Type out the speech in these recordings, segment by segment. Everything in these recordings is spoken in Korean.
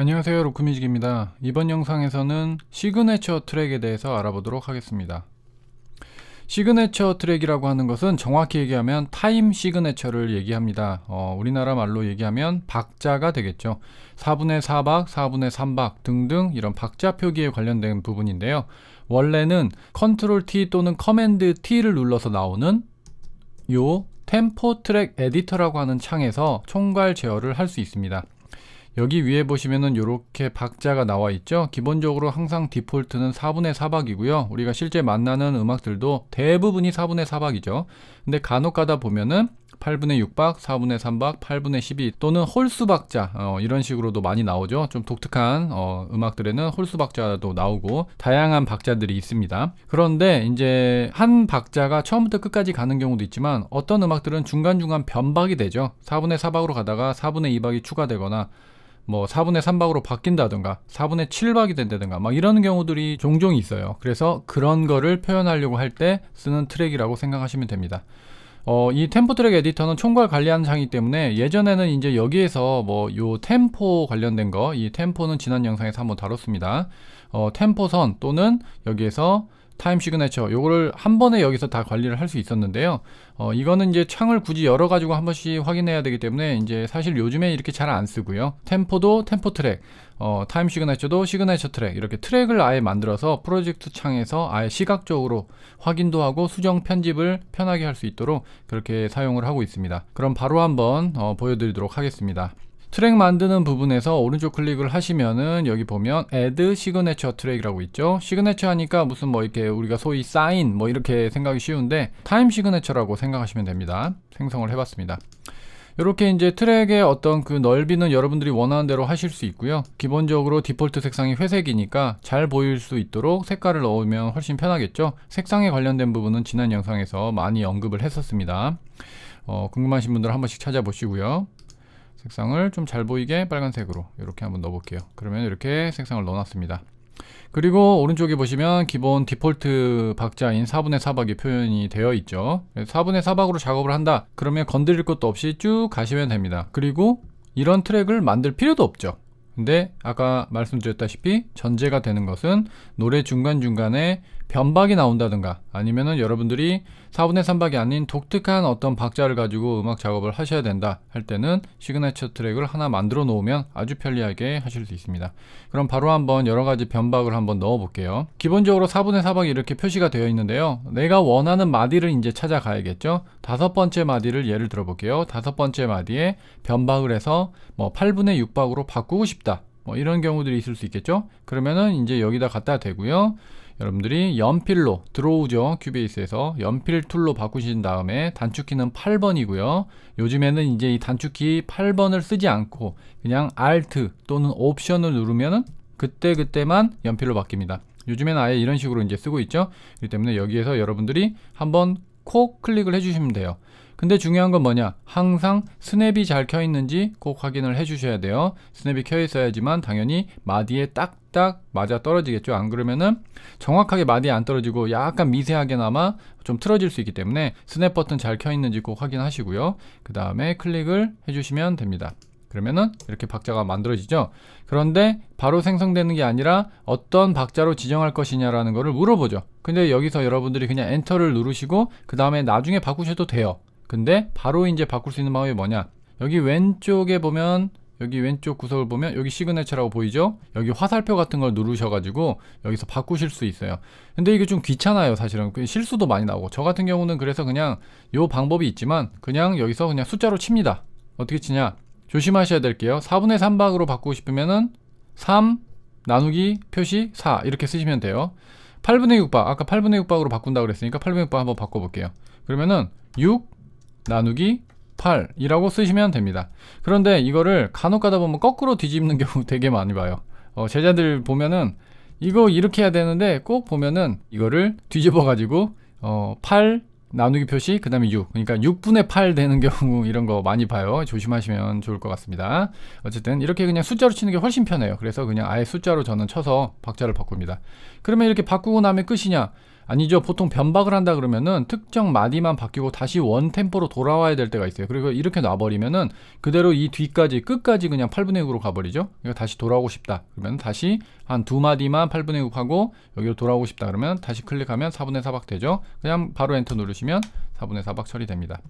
안녕하세요 로크뮤직입니다 이번 영상에서는 시그네처 트랙에 대해서 알아보도록 하겠습니다 시그네처 트랙이라고 하는 것은 정확히 얘기하면 타임 시그네처를 얘기합니다 어, 우리나라 말로 얘기하면 박자가 되겠죠 4분의 4박, 4분의 3박 등등 이런 박자 표기에 관련된 부분인데요 원래는 컨트롤 T 또는 커맨드 T를 눌러서 나오는 요 템포 트랙 에디터라고 하는 창에서 총괄 제어를 할 수 있습니다 여기 위에 보시면은 이렇게 박자가 나와 있죠 기본적으로 항상 디폴트는 4분의 4박이고요 우리가 실제 만나는 음악들도 대부분이 4분의 4박이죠 근데 간혹 가다 보면은 8분의 6박, 4분의 3박, 8분의 12 또는 홀수 박자 어, 이런 식으로도 많이 나오죠. 좀 독특한 어, 음악들에는 홀수 박자도 나오고 다양한 박자들이 있습니다. 그런데 이제 한 박자가 처음부터 끝까지 가는 경우도 있지만 어떤 음악들은 중간중간 변박이 되죠. 4분의 4박으로 가다가 4분의 2박이 추가되거나 뭐 4분의 3박으로 바뀐다든가 4분의 7박이 된다든가 막 이런 경우들이 종종 있어요 그래서 그런 거를 표현하려고 할 때 쓰는 트랙이라고 생각하시면 됩니다 어, 이 템포 트랙 에디터는 총괄 관리하는 장이기 때문에 예전에는 이제 여기에서 뭐요 템포 관련된 거 이 템포는 지난 영상에서 한번 다뤘습니다 어, 템포선 또는 여기에서 타임 시그네처 요거를 한 번에 여기서 다 관리를 할 수 있었는데요 어, 이거는 이제 창을 굳이 열어 가지고 한 번씩 확인해야 되기 때문에 이제 사실 요즘에 이렇게 잘 안 쓰고요 템포도 템포 트랙 어, 타임 시그네처도 시그네처 트랙 이렇게 트랙을 아예 만들어서 프로젝트 창에서 아예 시각적으로 확인도 하고 수정 편집을 편하게 할 수 있도록 그렇게 사용을 하고 있습니다 그럼 바로 한번 어, 보여드리도록 하겠습니다 트랙 만드는 부분에서 오른쪽 클릭을 하시면은 여기 보면 add 시그네처 트랙이라고 있죠 시그네처 하니까 무슨 뭐 이렇게 우리가 소위 사인 뭐 이렇게 생각이 쉬운데 타임 시그네처라고 생각하시면 됩니다 생성을 해봤습니다 이렇게 이제 트랙의 어떤 그 넓이는 여러분들이 원하는 대로 하실 수 있고요 기본적으로 디폴트 색상이 회색이니까 잘 보일 수 있도록 색깔을 넣으면 훨씬 편하겠죠 색상에 관련된 부분은 지난 영상에서 많이 언급을 했었습니다 어, 궁금하신 분들 한 번씩 찾아보시고요 색상을 좀 잘 보이게 빨간색으로 이렇게 한번 넣어볼게요 그러면 이렇게 색상을 넣어놨습니다 그리고 오른쪽에 보시면 기본 디폴트 박자인 4분의 4박이 표현이 되어 있죠 4분의 4박으로 작업을 한다 그러면 건드릴 것도 없이 쭉 가시면 됩니다 그리고 이런 트랙을 만들 필요도 없죠 근데 아까 말씀드렸다시피 전제가 되는 것은 노래 중간중간에 변박이 나온다든가 아니면은 여러분들이 4분의 3박이 아닌 독특한 어떤 박자를 가지고 음악 작업을 하셔야 된다 할 때는 시그네처 트랙을 하나 만들어 놓으면 아주 편리하게 하실 수 있습니다. 그럼 바로 한번 여러 가지 변박을 한번 넣어 볼게요. 기본적으로 4분의 4박이 이렇게 표시가 되어 있는데요. 내가 원하는 마디를 이제 찾아가야겠죠. 다섯 번째 마디를 예를 들어 볼게요. 다섯 번째 마디에 변박을 해서 뭐 8분의 6박으로 바꾸고 싶다 뭐 이런 경우들이 있을 수 있겠죠 그러면은 이제 여기다 갖다 대고요 여러분들이 연필로 들어오죠 큐베이스에서 연필 툴로 바꾸신 다음에 단축키는 8번이고요 요즘에는 이제 이 단축키 8번을 쓰지 않고 그냥 Alt 또는 옵션을 누르면은 그때그때만 연필로 바뀝니다 요즘에는 아예 이런 식으로 이제 쓰고 있죠 그렇기 때문에 여기에서 여러분들이 한번 콕 클릭을 해주시면 돼요 근데 중요한 건 뭐냐 항상 스냅이 잘 켜 있는지 꼭 확인을 해 주셔야 돼요 스냅이 켜 있어야지만 당연히 마디에 딱딱 맞아 떨어지겠죠 안 그러면은 정확하게 마디에 안 떨어지고 약간 미세하게나마 좀 틀어질 수 있기 때문에 스냅 버튼 잘 켜 있는지 꼭 확인하시고요 그 다음에 클릭을 해주시면 됩니다 그러면은 이렇게 박자가 만들어지죠 그런데 바로 생성되는 게 아니라 어떤 박자로 지정할 것이냐라는 거를 물어보죠 근데 여기서 여러분들이 그냥 엔터를 누르시고 그 다음에 나중에 바꾸셔도 돼요 근데 바로 이제 바꿀 수 있는 방법이 뭐냐 여기 왼쪽에 보면 여기 왼쪽 구석을 보면 여기 시그네처라고 보이죠? 여기 화살표 같은 걸 누르셔가지고 여기서 바꾸실 수 있어요. 근데 이게 좀 귀찮아요 사실은. 그 실수도 많이 나오고 저 같은 경우는 그래서 그냥 요 방법이 있지만 그냥 여기서 그냥 숫자로 칩니다. 어떻게 치냐? 조심하셔야 될게요. 4분의 3박으로 바꾸고 싶으면은 3 나누기 표시 4 이렇게 쓰시면 돼요. 8분의 6박 아까 8분의 6박으로 바꾼다고 그랬으니까 8분의 6박 한번 바꿔볼게요. 그러면은 6 나누기 8이라고 쓰시면 됩니다. 그런데 이거를 간혹 가다 보면 거꾸로 뒤집는 경우 되게 많이 봐요. 어, 제자들 보면은 이거 이렇게 해야 되는데 꼭 보면은 이거를 뒤집어 가지고 어, 8 나누기 표시 그 다음에 6 그러니까 6분의 8 되는 경우 이런 거 많이 봐요 조심하시면 좋을 것 같습니다 어쨌든 이렇게 그냥 숫자로 치는 게 훨씬 편해요 그래서 그냥 아예 숫자로 저는 쳐서 박자를 바꿉니다 그러면 이렇게 바꾸고 나면 끝이냐 아니죠. 보통 변박을 한다 그러면은 특정 마디만 바뀌고 다시 원 템포로 돌아와야 될 때가 있어요. 그리고 이렇게 놔버리면은 그대로 이 뒤까지 끝까지 그냥 8분의 6으로 가버리죠. 그러니 다시 돌아오고 싶다. 그러면 다시 한 두 마디만 8분의 6 하고 여기로 돌아오고 싶다. 그러면 다시 클릭하면 4분의 4박 되죠. 그냥 바로 엔터 누르시면 4분의 4박 처리됩니다.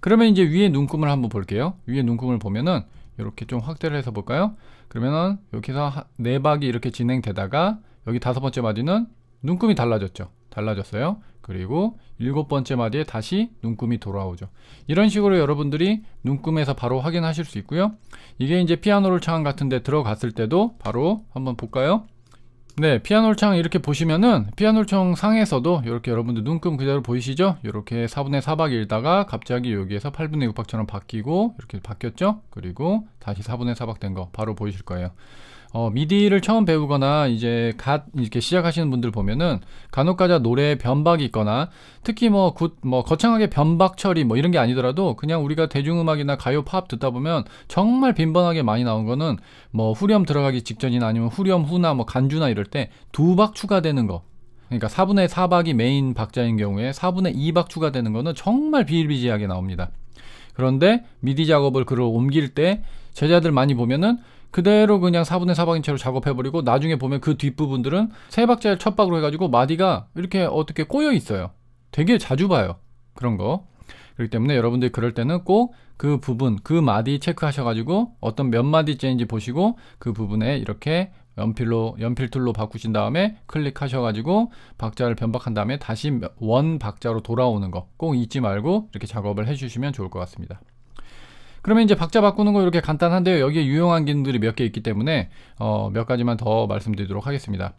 그러면 이제 위에 눈금을 한번 볼게요. 위에 눈금을 보면은 이렇게 좀 확대를 해서 볼까요? 그러면은 여기서 4박이 이렇게 진행되다가 여기 다섯 번째 마디는 눈금이 달라졌죠. 달라졌어요. 그리고 일곱 번째 마디에 다시 눈금이 돌아오죠. 이런 식으로 여러분들이 눈금에서 바로 확인하실 수 있고요. 이게 이제 피아노를 창 같은데 들어갔을 때도 바로 한번 볼까요? 네, 피아노를 창 이렇게 보시면은 피아노를 창 상에서도 이렇게 여러분들 눈금 그대로 보이시죠? 이렇게 4분의 4박 1다가 갑자기 여기에서 8분의 6박처럼 바뀌고 이렇게 바뀌었죠? 그리고 다시 4분의 4박 된 거 바로 보이실 거예요. 어, 미디를 처음 배우거나 이제 갓 이렇게 시작하시는 분들 보면은 간혹가다 노래에 변박이 있거나 특히 뭐 굿뭐 뭐 거창하게 변박 처리 뭐 이런 게 아니더라도 그냥 우리가 대중음악이나 가요 팝 듣다 보면 정말 빈번하게 많이 나온 거는 뭐 후렴 들어가기 직전이나 아니면 후렴 후나 뭐 간주나 이럴 때 두 박 추가되는 거 그러니까 4분의 4박이 메인 박자인 경우에 4분의 2박 추가되는 거는 정말 비일비재하게 나옵니다. 그런데 미디 작업을 그로 옮길 때 제자들 많이 보면은 그대로 그냥 4분의 4박인 채로 작업해버리고 나중에 보면 그 뒷부분들은 세 박자를 첫 박으로 해가지고 마디가 이렇게 어떻게 꼬여 있어요. 되게 자주 봐요. 그런 거. 그렇기 때문에 여러분들이 그럴 때는 꼭 그 부분, 그 마디 체크하셔가지고 어떤 몇 마디째인지 보시고 그 부분에 이렇게 연필로 연필 툴로 바꾸신 다음에 클릭하셔가지고 박자를 변박한 다음에 다시 원 박자로 돌아오는 거 꼭 잊지 말고 이렇게 작업을 해주시면 좋을 것 같습니다. 그러면 이제 박자 바꾸는 거 이렇게 간단한데요. 여기에 유용한 기능들이 몇 개 있기 때문에 어, 몇 가지만 더 말씀드리도록 하겠습니다.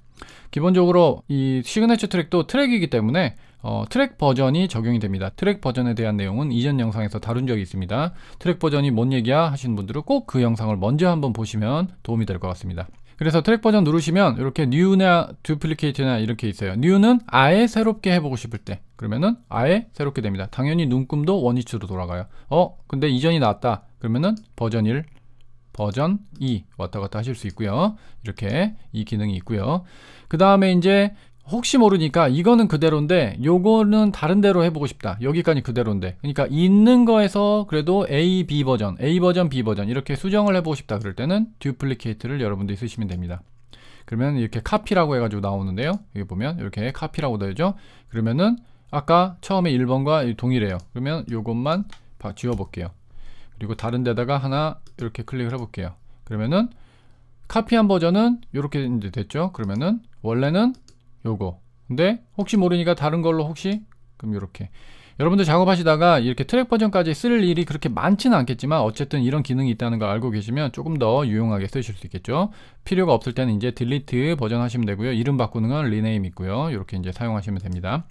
기본적으로 이 시그네처 트랙도 트랙이기 때문에 어, 트랙 버전이 적용이 됩니다. 트랙 버전에 대한 내용은 이전 영상에서 다룬 적이 있습니다. 트랙 버전이 뭔 얘기야 하시는 분들은 꼭 그 영상을 먼저 한번 보시면 도움이 될 것 같습니다. 그래서 트랙 버전 누르시면 이렇게 new나 duplicate나 이렇게 있어요. new는 아예 새롭게 해보고 싶을 때 그러면은 아예 새롭게 됩니다. 당연히 눈금도 원위치로 돌아가요. 어? 근데 이전이 나왔다. 그러면은 버전 1 버전 2 왔다 갔다 하실 수 있고요. 이렇게 이 기능이 있고요. 그 다음에 이제 혹시 모르니까 이거는 그대로인데 요거는 다른 대로 해보고 싶다 여기까지 그대로인데 그러니까 있는 거에서 그래도 A, B 버전 A 버전, B 버전 이렇게 수정을 해보고 싶다 그럴 때는 듀플리케이트를 여러분들이 쓰시면 됩니다 그러면 이렇게 카피라고 해가지고 나오는데요 여기 보면 이렇게 카피라고 되죠 그러면은 아까 처음에 1번과 동일해요 그러면 요것만 지워볼게요 그리고 다른 데다가 하나 이렇게 클릭을 해볼게요 그러면은 카피한 버전은 이렇게 됐죠 그러면은 원래는 요거 근데 혹시 모르니까 다른 걸로 혹시 그럼 요렇게 여러분들 작업하시다가 이렇게 트랙 버전까지 쓸 일이 그렇게 많지는 않겠지만 어쨌든 이런 기능이 있다는 걸 알고 계시면 조금 더 유용하게 쓰실 수 있겠죠 필요가 없을 때는 이제 딜리트 버전 하시면 되고요 이름 바꾸는 건 리네임 있고요 이렇게 이제 사용하시면 됩니다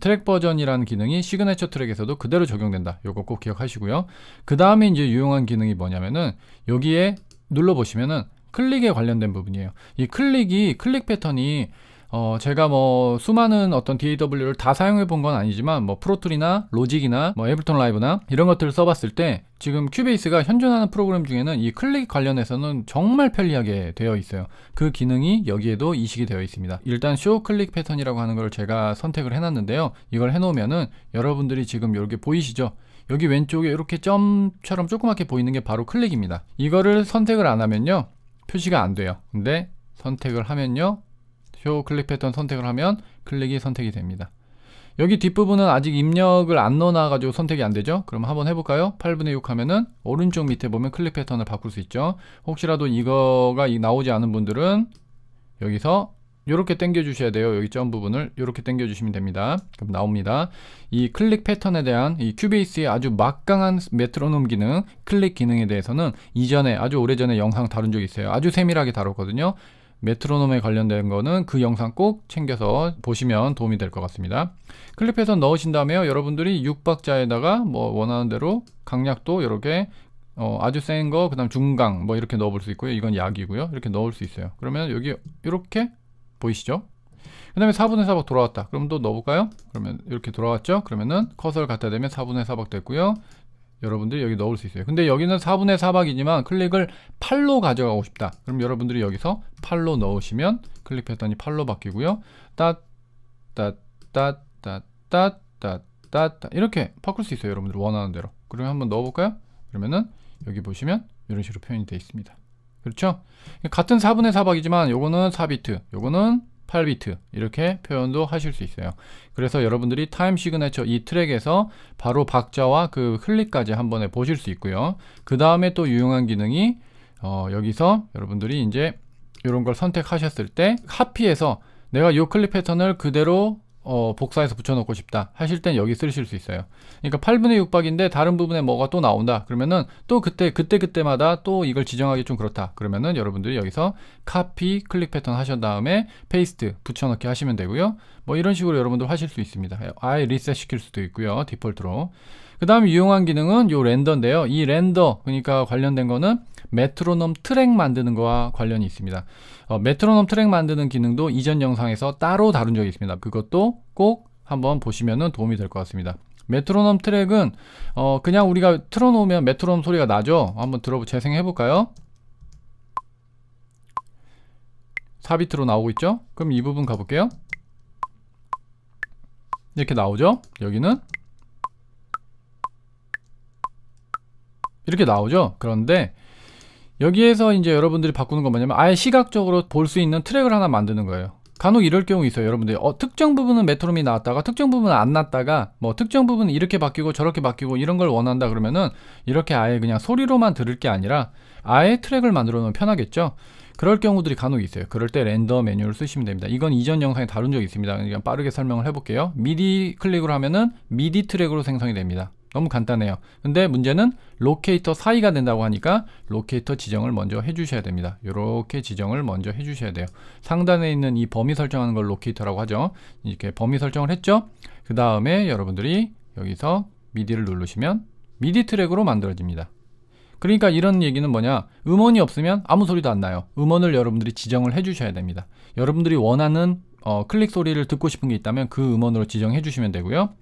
트랙 버전이라는 기능이 시그네처 트랙에서도 그대로 적용된다 요거 꼭 기억하시고요 그 다음에 이제 유용한 기능이 뭐냐면은 여기에 눌러보시면은 클릭에 관련된 부분이에요 이 클릭이 클릭 패턴이 어, 제가 뭐 수많은 어떤 DAW를 다 사용해 본 건 아니지만 뭐 프로툴이나 로직이나 뭐에블톤 라이브나 이런 것들을 써봤을 때 지금 큐베이스가 현존하는 프로그램 중에는 이 클릭 관련해서는 정말 편리하게 되어 있어요. 그 기능이 여기에도 이식이 되어 있습니다. 일단 쇼 클릭 패턴이라고 하는 걸 제가 선택을 해놨는데요. 이걸 해놓으면은 여러분들이 지금 이렇게 보이시죠? 여기 왼쪽에 이렇게 점처럼 조그맣게 보이는 게 바로 클릭입니다. 이거를 선택을 안 하면요. 표시가 안 돼요. 근데 선택을 하면요. 겨 클릭했던 선택을 하면 클릭이 선택이 됩니다. 여기 뒷부분은 아직 입력을 안 넣어놔가지고 선택이 안 되죠? 그럼 한번 해볼까요? 8분의 6 하면은 오른쪽 밑에 보면 클릭 패턴을 바꿀 수 있죠? 혹시라도 이거가 나오지 않은 분들은 여기서 이렇게 당겨주셔야 돼요. 여기 점 부분을 이렇게 당겨주시면 됩니다. 그럼 나옵니다. 이 클릭 패턴에 대한 이 큐베이스의 아주 막강한 메트로놈 기능, 클릭 기능에 대해서는 이전에 아주 오래전에 영상 다룬 적이 있어요. 아주 세밀하게 다뤘거든요. 메트로놈에 관련된 거는 그 영상 꼭 챙겨서 보시면 도움이 될 것 같습니다. 클립해서 넣으신 다음에 여러분들이 6박자에다가 뭐 원하는 대로 강약도 이렇게 어, 아주 센 거, 그 다음 중강 뭐 이렇게 넣어볼 수 있고요. 이건 약이고요. 이렇게 넣을 수 있어요. 그러면 여기 이렇게 보이시죠? 그 다음에 4분의 4박 돌아왔다. 그럼 또 넣어볼까요? 그러면 이렇게 돌아왔죠? 그러면은 커서를 갖다 대면 4분의 4박 됐고요. 여러분들이 여기 넣을 수 있어요. 근데 여기는 4분의 4박이지만 클릭을 8로 가져가고 싶다. 그럼 여러분들이 여기서 8로 넣으시면 클릭 했더니 8로 바뀌고요. 따따 따 따 따 따 따 이렇게 바꿀 수 있어요. 여러분들 원하는 대로. 그러면 한번 넣어볼까요? 그러면은 여기 보시면 이런 식으로 표현이 되어 있습니다. 그렇죠? 같은 4분의 4박이지만 요거는 4비트, 요거는 8비트 이렇게 표현도 하실 수 있어요 그래서 여러분들이 타임 시그네처 이 트랙에서 바로 박자와 그 클릭까지 한 번에 보실 수 있고요 그 다음에 또 유용한 기능이 어, 여기서 여러분들이 이제 이런 걸 선택하셨을 때 하피에서 내가 요 클립 패턴을 그대로 어, 복사해서 붙여놓고 싶다 하실 땐 여기 쓰실 수 있어요 그러니까 8분의 6박인데 다른 부분에 뭐가 또 나온다 그러면은 또 그때 그때 그때마다 또 이걸 지정하기 좀 그렇다 그러면은 여러분들이 여기서 카피 클릭 패턴 하신 다음에 페이스트 붙여넣기 하시면 되고요 뭐 이런 식으로 여러분들 하실 수 있습니다 아예 리셋 시킬 수도 있고요 디폴트로 그 다음 에유용한 기능은 요랜더인데요이랜더 그러니까 관련된 거는 메트로놈 트랙 만드는 거와 관련이 있습니다. 어, 메트로놈 트랙 만드는 기능도 이전 영상에서 따로 다룬 적이 있습니다. 그것도 꼭 한번 보시면 도움이 될 것 같습니다. 메트로놈 트랙은 어, 그냥 우리가 틀어놓으면 메트로놈 소리가 나죠. 한번 들어 재생해 볼까요? 4비트로 나오고 있죠? 그럼 이 부분 가볼게요. 이렇게 나오죠? 여기는 이렇게 나오죠 그런데 여기에서 이제 여러분들이 바꾸는 건 뭐냐면 아예 시각적으로 볼 수 있는 트랙을 하나 만드는 거예요 간혹 이럴 경우 있어요 여러분들 어, 특정 부분은 메트로놈이 나왔다가 특정 부분은 안 났다가 뭐 특정 부분은 이렇게 바뀌고 저렇게 바뀌고 이런 걸 원한다 그러면은 이렇게 아예 그냥 소리로만 들을 게 아니라 아예 트랙을 만들어 놓으면 편하겠죠 그럴 경우들이 간혹 있어요 그럴 때 랜더 메뉴를 쓰시면 됩니다 이건 이전 영상에 다룬 적이 있습니다 그러 빠르게 설명을 해볼게요 미디 클릭을 하면은 미디 트랙으로 생성이 됩니다 너무 간단해요. 근데 문제는 로케이터 사이가 된다고 하니까 로케이터 지정을 먼저 해주셔야 됩니다. 이렇게 지정을 먼저 해주셔야 돼요. 상단에 있는 이 범위 설정하는 걸 로케이터라고 하죠. 이렇게 범위 설정을 했죠. 그 다음에 여러분들이 여기서 미디를 누르시면 미디 트랙으로 만들어집니다. 그러니까 이런 얘기는 뭐냐 음원이 없으면 아무 소리도 안 나요 음원을 여러분들이 지정을 해 주셔야 됩니다 여러분들이 원하는 어, 클릭 소리를 듣고 싶은 게 있다면 그 음원으로 지정해 주시면 되고요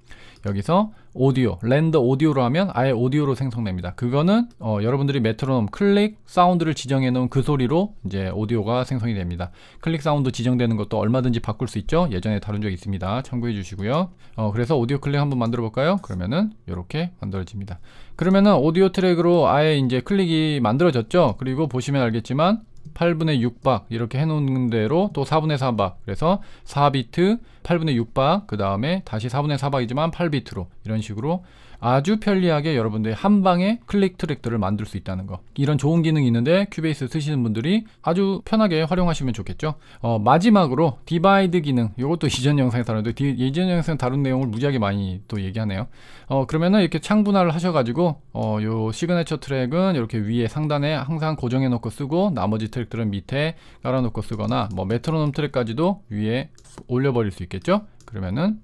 여기서 오디오, 랜더 오디오로 하면 아예 오디오로 생성됩니다. 그거는 어, 여러분들이 메트로놈 클릭 사운드를 지정해 놓은 그 소리로 이제 오디오가 생성이 됩니다. 클릭 사운드 지정되는 것도 얼마든지 바꿀 수 있죠. 예전에 다룬 적 있습니다. 참고해 주시고요. 어, 그래서 오디오 클릭 한번 만들어 볼까요? 그러면은 이렇게 만들어집니다. 그러면은 오디오 트랙으로 아예 이제 클릭이 만들어졌죠. 그리고 보시면 알겠지만 8분의 6박 이렇게 해놓은 대로 또 4분의 4박 그래서 4비트 8분의 6박 그 다음에 다시 4분의 4박이지만 8비트로 이런 식으로 아주 편리하게 여러분들이 한 방에 클릭 트랙들을 만들 수 있다는 거 이런 좋은 기능이 있는데 큐베이스 쓰시는 분들이 아주 편하게 활용하시면 좋겠죠 어, 마지막으로 디바이드 기능 이것도 이전 영상에 다뤘는데 이전 영상 다룬 내용을 무지하게 많이 또 얘기하네요 어, 그러면은 이렇게 창분할을 하셔가지고 어, 요 시그네처 트랙은 이렇게 위에 상단에 항상 고정해 놓고 쓰고 나머지 트랙들은 밑에 깔아 놓고 쓰거나 뭐 메트로놈 트랙까지도 위에 올려버릴 수 있겠죠 그러면은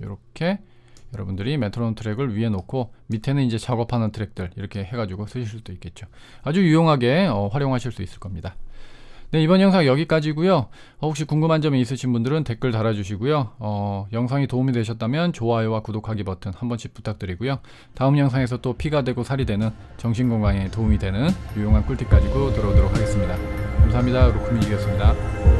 이렇게 여러분들이 메트로놈 트랙을 위에 놓고 밑에는 이제 작업하는 트랙들 이렇게 해가지고 쓰실 수도 있겠죠. 아주 유용하게 어, 활용하실 수 있을 겁니다. 네, 이번 영상 여기까지고요. 어, 혹시 궁금한 점이 있으신 분들은 댓글 달아주시고요. 어, 영상이 도움이 되셨다면 좋아요와 구독하기 버튼 한 번씩 부탁드리고요. 다음 영상에서 또 피가 되고 살이 되는 정신건강에 도움이 되는 유용한 꿀팁 가지고 들어오도록 하겠습니다. 감사합니다. 루크민이었습니다.